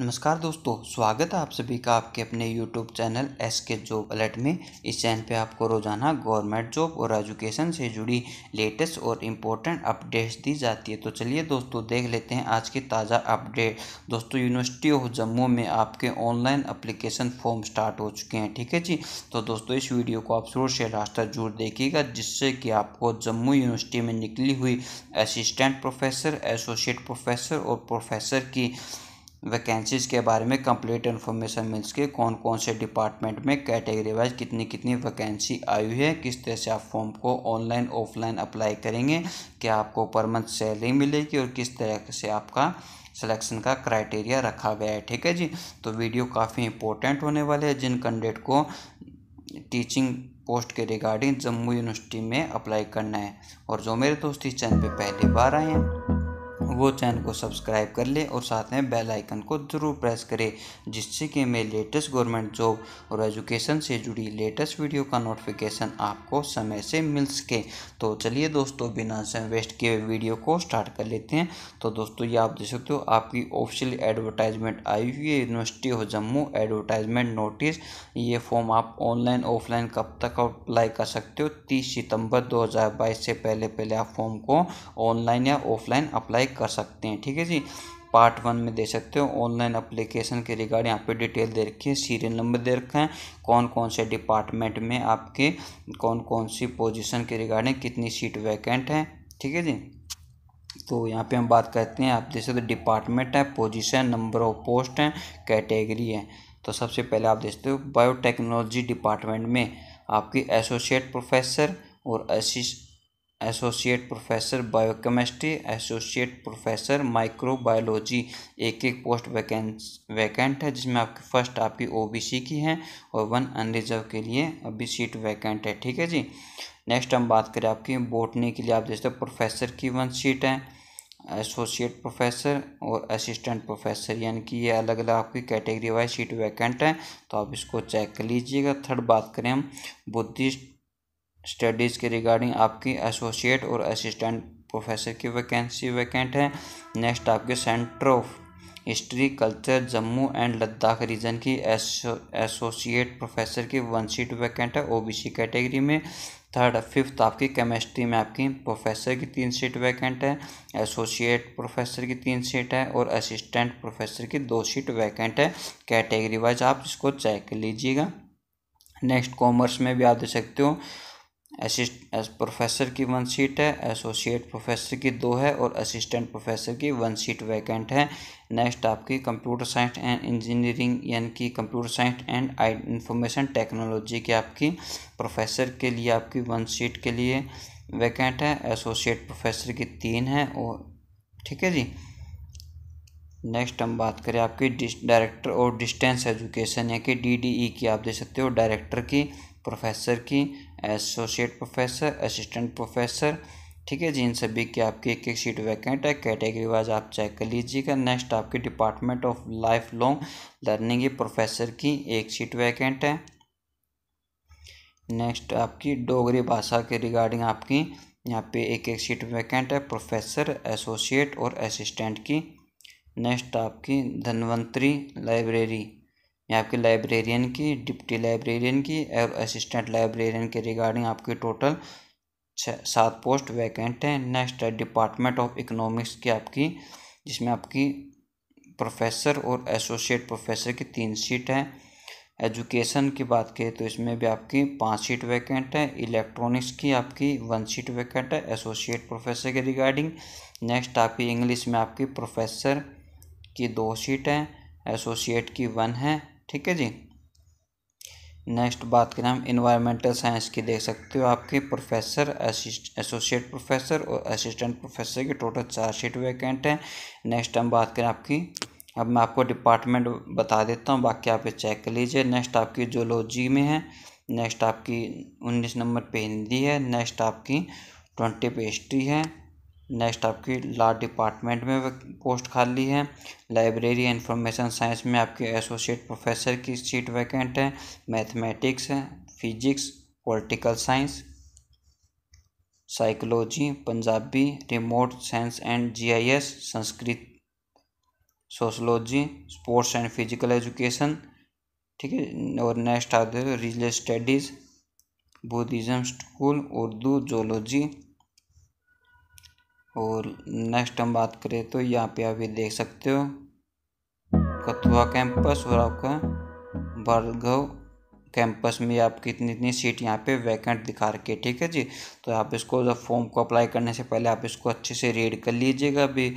नमस्कार दोस्तों स्वागत है आप सभी का आपके अपने YouTube channel S K job alert में इस चैनल पे आपको रोजाना गवर्नमेंट जॉब और एजुकेशन से जुड़ी लेटेस्ट और इम्पोर्टेंट अपडेट्स दी जाती है तो चलिए दोस्तों देख लेते हैं आज के ताज़ा अपडेट दोस्तों यूनिवर्सिटी ऑफ जम्मू में आपके ऑनलाइन अप्लीकेशन फॉर्म स्टार्ट हो चुके हैं ठीक है जी तो दोस्तों इस वीडियो को आप शुरू से रास्ता जरूर देखिएगा जिससे कि आपको जम्मू यूनिवर्सिटी में निकली हुई असिस्टेंट प्रोफेसर एसोसिएट प्रोफेसर और प्रोफेसर की वैकेंसीज के बारे में कंप्लीट इन्फॉर्मेशन मिल सके कौन कौन से डिपार्टमेंट में कैटेगरी वाइज कितनी कितनी वैकेंसी आई हुई है किस तरह से आप फॉर्म को ऑनलाइन ऑफलाइन अप्लाई करेंगे क्या आपको पर मंथ सैलरी मिलेगी और किस तरह से आपका सिलेक्शन का क्राइटेरिया रखा गया है ठीक है जी तो वीडियो काफ़ी इंपॉर्टेंट होने वाले है जिन कैंडिडेट को टीचिंग पोस्ट के रिगार्डिंग जम्मू यूनिवर्सिटी में अप्लाई करना है और जो मेरे दोस्त इस चैनल पर पहली बार आए हैं वो चैनल को सब्सक्राइब कर ले और साथ में बेल आइकन को ज़रूर प्रेस करें जिससे कि मैं लेटेस्ट गवर्नमेंट जॉब और एजुकेशन से जुड़ी लेटेस्ट वीडियो का नोटिफिकेशन आपको समय से मिल सके तो चलिए दोस्तों बिना समय वेस्ट किए वीडियो को स्टार्ट कर लेते हैं तो दोस्तों ये आप देख सकते हो आपकी ऑफिशियल एडवर्टाइजमेंट आई हुई है university of Jammu advertisement notice ये फॉर्म आप ऑनलाइन ऑफलाइन कब तक अप्लाई कर सकते हो तीस सितंबर 2022 से पहले पहले आप फॉर्म को ऑनलाइन या ऑफलाइन अप्लाई कर सकते हैं ठीक है जी पार्ट वन में दे सकते हो ऑनलाइन अप्लीकेशन के रिगार्डिंग यहाँ पे डिटेल दे रखी है सीरियल नंबर दे रखा है कौन कौन से डिपार्टमेंट में आपके कौन कौन सी पोजीशन के रिगार्डिंग कितनी सीट वैकेंट है ठीक है जी तो यहाँ पे हम बात करते हैं आप जैसे तो डिपार्टमेंट है पोजीशन नंबर ऑफ पोस्ट हैं कैटेगरी है तो सबसे पहले आप देखते हो बायोटेक्नोलॉजी डिपार्टमेंट में आपकी एसोसिएट प्रोफेसर और assist associate professor biochemistry associate professor microbiology एक एक पोस्ट वैकेंस वैकेंट है जिसमें आपकी फर्स्ट आपकी ओ की है और वन अनरिजर्व के लिए अभी सीट वैकेंट है ठीक है जी नेक्स्ट हम बात करें आपकी बोटनी के लिए आप जैसे प्रोफेसर की वन सीट है एसोसिएट प्रोफेसर और असिस्टेंट प्रोफेसर यानी कि ये अलग अलग आपकी कैटेगरी वाइज सीट वैकेंट है तो आप इसको चेक कर लीजिएगा थर्ड बात करें हम बुद्धिस्ट स्टडीज़ के रिगार्डिंग आपकी एसोसिएट और असिस्टेंट प्रोफेसर की वैकेंसी वैकेंट है नेक्स्ट आपके centre of history culture Jammu and Ladakh region की एसोसिएट प्रोफेसर की वन सीट वैकेंट है ओबीसी कैटेगरी में थर्ड फिफ्थ आपकी केमिस्ट्री में आपकी प्रोफेसर की तीन सीट वैकेंट है एसोसिएट प्रोफेसर की तीन सीट है और असिस्टेंट प्रोफेसर की दो सीट वैकेंट है कैटेगरी वाइज आप इसको चेक लीजिएगा नेक्स्ट कॉमर्स में भी आप दे सकते हो असिस्ट प्रोफेसर की वन सीट है एसोसिएट प्रोफेसर की दो है और असिस्टेंट प्रोफेसर की वन सीट वैकेंट है नेक्स्ट आपकी कंप्यूटर साइंस एंड इंजीनियरिंग यानी कि computer science and I information technology की आपकी प्रोफेसर के लिए आपकी वन सीट के लिए वैकेंट है एसोसिएट प्रोफेसर की तीन है और ठीक है जी नेक्स्ट हम बात करें आपकी डायरेक्टर और डिस्टेंस एजुकेशन या कि डी e की आप दे सकते हो डायरेक्टर की प्रोफेसर की एसोसिएट प्रोफेसर असिस्टेंट प्रोफेसर ठीक है जी इन सभी की आपकी एक एक सीट वैकेंट है कैटेगरी वाइज आप चेक कर लीजिएगा नेक्स्ट आपकी department of life long learning की प्रोफेसर की एक सीट वैकेंट है नेक्स्ट आपकी डोगरी भाषा के रिगार्डिंग आपकी यहाँ पे एक एक सीट वैकेंट है प्रोफेसर एसोसिएट और असिस्टेंट की नेक्स्ट आपकी धनवंतरी लाइब्रेरी यहाँ आपके लाइब्रेरियन की डिप्टी लाइब्रेरियन की और असिस्टेंट लाइब्रेरियन के रिगार्डिंग आपकी टोटल छः सात पोस्ट वैकेंट हैं नेक्स्ट है डिपार्टमेंट ऑफ इकोनॉमिक्स की आपकी जिसमें आपकी प्रोफेसर और एसोसिएट प्रोफेसर की तीन सीट हैं एजुकेशन की बात करें तो इसमें भी आपकी पाँच सीट वैकेंट है इलेक्ट्रॉनिक्स की आपकी वन सीट वैकेंट है एसोसिएट प्रोफेसर के रिगार्डिंग नेक्स्ट आपकी इंग्लिश में आपकी प्रोफेसर की दो सीट हैं एसोसिएट की वन है ठीक है जी नेक्स्ट बात करें हम इन्वायरमेंटल साइंस की देख सकते हो आपके प्रोफेसर एसोसिएट प्रोफेसर और असिस्टेंट प्रोफेसर की टोटल चार सीट वैकेंट हैं नेक्स्ट हम बात करें आपकी अब मैं आपको डिपार्टमेंट बता देता हूँ बाकी आप ये चेक कर लीजिए नेक्स्ट आपकी जोलॉजी में है नेक्स्ट आपकी उन्नीस नंबर पे हिंदी है नेक्स्ट आपकी ट्वेंटी पे हिस्ट्री है नेक्स्ट आपकी लॉ डिपार्टमेंट में पोस्ट खाली है लाइब्रेरी इंफॉर्मेशन साइंस में आपके एसोसिएट प्रोफेसर की सीट वैकेंट है मैथमेटिक्स है physics political science psychology Punjabi remote science and GIS Sanskrit sociology sports and physical education ठीक है और नेक्स्ट आते हैं religious studies Buddhism school Urdu zoology और नेक्स्ट हम बात करें तो यहाँ पे आप ये देख सकते हो कथुआ कैंपस और आपका भार्गव कैंपस में आपकी इतनी इतनी सीट यहाँ पे वैकेंट दिखा रखी है ठीक है जी तो आप इसको जब फॉर्म को अप्लाई करने से पहले आप इसको अच्छे से रीड कर लीजिएगा भी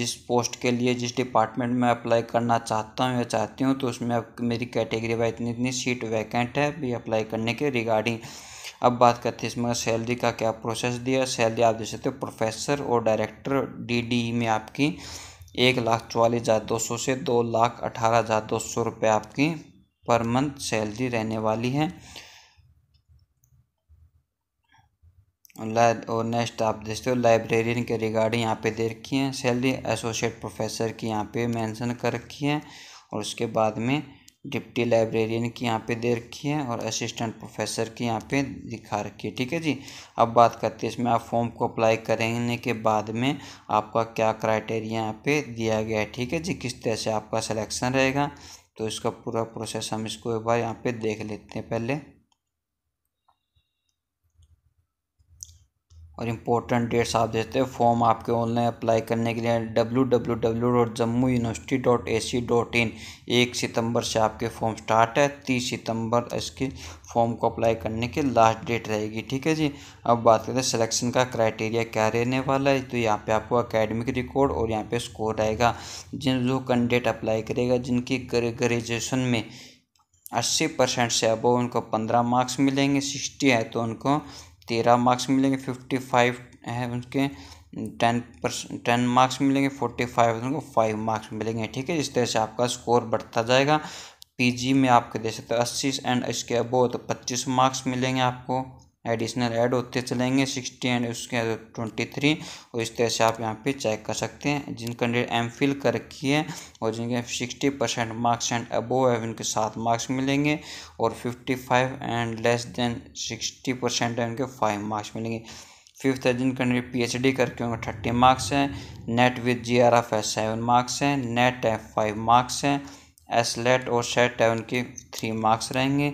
जिस पोस्ट के लिए जिस डिपार्टमेंट में अप्लाई करना चाहता हूँ या चाहती हूँ तो उसमें आप मेरी कैटेगरी वाइज इतनी इतनी सीट वैकेंट है भी अप्लाई करने के रिगार्डिंग अब बात करते हैं इसमें सैलरी का क्या प्रोसेस दिया सैलरी आप देख सकते हो प्रोफेसर और डायरेक्टर डी e में आपकी एक लाख चौवालीस हज़ार दो सौ से दो लाख अठारह हज़ार दो सौ रुपये आपकी पर मंथ सैलरी रहने वाली है और नेक्स्ट आप देखते हो लाइब्रेरियन के रिगार्डिंग यहाँ पे दे रखी है सैलरी एसोसिएट प्रोफेसर की यहाँ पे मेंशन कर रखी है और उसके बाद में डिप्टी लाइब्रेरियन की यहाँ पे दे रखी है और असिस्टेंट प्रोफेसर की यहाँ पे दिखा रखी है ठीक है जी अब बात करते हैं इसमें आप फॉर्म को अप्लाई करने के बाद में आपका क्या क्राइटेरिया यहाँ पे दिया गया है ठीक है जी किस तरह से आपका सिलेक्शन रहेगा तो इसका पूरा प्रोसेस हम इसको एक बार यहाँ पे देख लेते हैं पहले और इम्पोर्टेंट डेट्स आप देते हैं फॉर्म आपके ऑनलाइन अप्लाई करने के लिए W W W dot Jammu university dot A C dot in एक सितंबर से आपके फॉर्म स्टार्ट है तीस सितंबर इसके फॉर्म को अप्लाई करने की लास्ट डेट रहेगी ठीक है जी अब बात करते हैं सिलेक्शन का क्राइटेरिया क्या रहने वाला है तो यहाँ पे आपको अकेडमिक रिकॉर्ड और यहाँ पे स्कोर रहेगा जिन जो कैंडिडेट अप्लाई करेगा जिनकी ग्रेजुएशन में अस्सी परसेंट से अबव उनको पंद्रह मार्क्स मिलेंगे सिक्सटी है तो उनको तेरह मार्क्स मिलेंगे फिफ्टी फाइव है उनके टेन परसेंट टेन मार्क्स मिलेंगे फोर्टी फाइव उनको फाइव मार्क्स मिलेंगे ठीक है इस तरह से आपका स्कोर बढ़ता जाएगा पीजी में आपके दे सकते हो अस्सी एंड इसके अबो तो पच्चीस मार्क्स मिलेंगे आपको एडिशनल ऐड होते चलेंगे सिक्सटी एंड उसके ट्वेंटी थ्री और इस तरह से आप यहाँ पे चेक कर सकते हैं जिन कैंडिडेट एम फिल कर रखी है और जिनके sixty percent marks and above है उनके सात मार्क्स मिलेंगे और fifty five and less than sixty percent है उनके फाइव मार्क्स मिलेंगे फिफ्थ है जिन कैंडिडेट पी एच डी करके उनके थर्टी मार्क्स हैं NET with G R F है सेवन मार्क्स हैं नेट है फाइव मार्क्स हैं लेट और सेट है उनके थ्री मार्क्स रहेंगे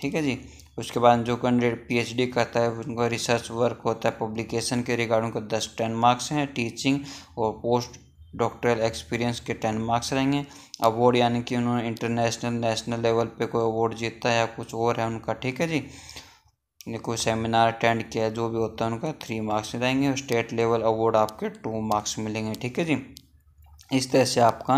ठीक है जी उसके बाद जो कैंडिडेट पीएचडी करता है उनका रिसर्च वर्क होता है पब्लिकेशन के रिगार्डिंग को दस टेन मार्क्स हैं टीचिंग और पोस्ट डॉक्टरल एक्सपीरियंस के टेन मार्क्स रहेंगे अवार्ड यानी कि उन्होंने इंटरनेशनल नेशनल लेवल पे कोई अवार्ड जीता है या कुछ और है उनका ठीक है जी ने कोई सेमिनार अटेंड किया जो भी होता है उनका थ्री मार्क्स रहेंगे और स्टेट लेवल अवार्ड आपके टू मार्क्स मिलेंगे ठीक है जी इस तरह से आपका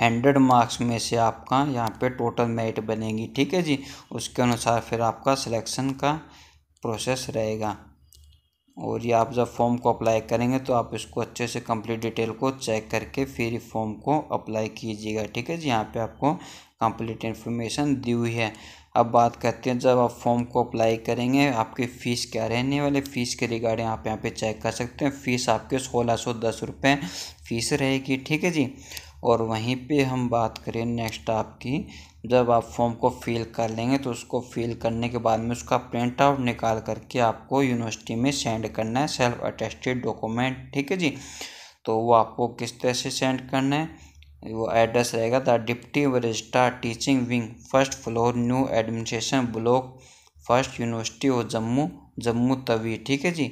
हंड्रेड मार्क्स में से आपका यहाँ पे टोटल मेरिट बनेगी ठीक है जी उसके अनुसार फिर आपका सिलेक्शन का प्रोसेस रहेगा और ये आप जब फॉर्म को अप्लाई करेंगे तो आप इसको अच्छे से कंप्लीट डिटेल को चेक करके फिर फॉर्म को अप्लाई कीजिएगा ठीक है जी यहाँ पे आपको कंप्लीट इन्फॉर्मेशन दी हुई है अब बात करते हैं जब आप फॉर्म को अप्लाई करेंगे आपकी फ़ीस क्या रहने वाले फ़ीस के रिगार्डिंग आप यहाँ पे चेक कर सकते हैं फ़ीस आपके सोलह सौ दस रुपये फ़ीस रहेगी ठीक है जी और वहीं पे हम बात करें नेक्स्ट आपकी जब आप फॉर्म को फिल कर लेंगे तो उसको फिल करने के बाद में उसका प्रिंट आउट निकाल करके आपको यूनिवर्सिटी में सेंड करना है सेल्फ अटेस्टेड डॉक्यूमेंट ठीक है जी तो वो आपको किस तरह से सेंड करना है वो एड्रेस रहेगा the deputy registrar teaching wing first floor new administration block first university of Jammu Jammu Tawi ठीक है जी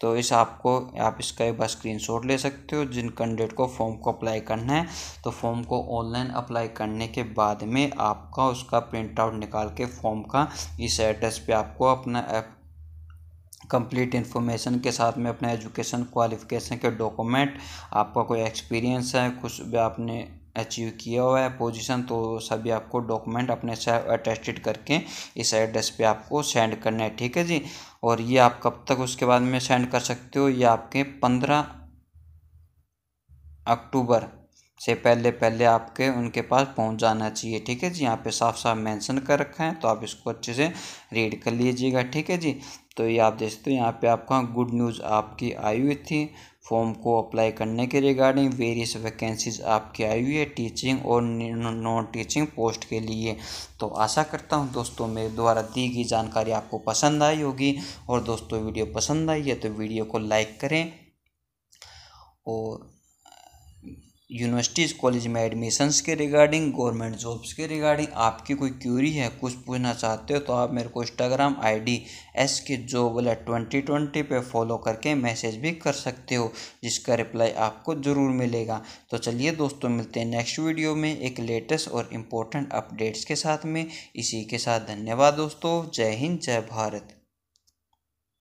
तो इस आपको आप इसका एक बार शॉट ले सकते हो जिन कैंडिडेट को फॉर्म को अप्लाई करना है तो फॉर्म को ऑनलाइन अप्लाई करने के बाद में आपका उसका प्रिंट आउट निकाल के फॉर्म का इस एड्रेस पे आपको अपना ऐप कंप्लीट इन्फॉर्मेशन के साथ में अपना एजुकेशन क्वालिफिकेशन के डॉक्यूमेंट आपका कोई एक्सपीरियंस है कुछ भी आपने अचीव किया हुआ है पोजीशन तो सभी आपको डॉक्यूमेंट अपने अटेस्टेड करके इस एड्रेस पे आपको सेंड करना है ठीक है जी और ये आप कब तक उसके बाद में सेंड कर सकते हो ये आपके पंद्रह अक्टूबर से पहले पहले आपके उनके पास पहुंच जाना चाहिए ठीक है जी यहाँ पे साफ साफ मेंशन कर रखा है तो आप इसको अच्छे से रीड कर लीजिएगा ठीक है जी तो ये आप देख सकते हो यहाँ पे आपका गुड न्यूज़ आपकी आई हुई थी फॉर्म को अप्लाई करने के रिगार्डिंग वेरियस वैकेंसीज आपके आई हुई है टीचिंग और नॉन टीचिंग पोस्ट के लिए तो आशा करता हूँ दोस्तों मेरे द्वारा दी गई जानकारी आपको पसंद आई होगी और दोस्तों वीडियो पसंद आई है तो वीडियो को लाइक करें और यूनिवर्सिटीज़ कॉलेज में एडमिशन्स के रिगार्डिंग गवर्नमेंट जॉब्स के रिगार्डिंग आपकी कोई क्यूरी है कुछ पूछना चाहते हो तो आप मेरे को Instagram I D S K जो बोला ट्वेंटी ट्वेंटी पर फॉलो करके मैसेज भी कर सकते हो जिसका रिप्लाई आपको ज़रूर मिलेगा तो चलिए दोस्तों मिलते हैं नेक्स्ट वीडियो में एक लेटेस्ट और इम्पोर्टेंट अपडेट्स के साथ में इसी के साथ धन्यवाद दोस्तों जय हिंद जय भारत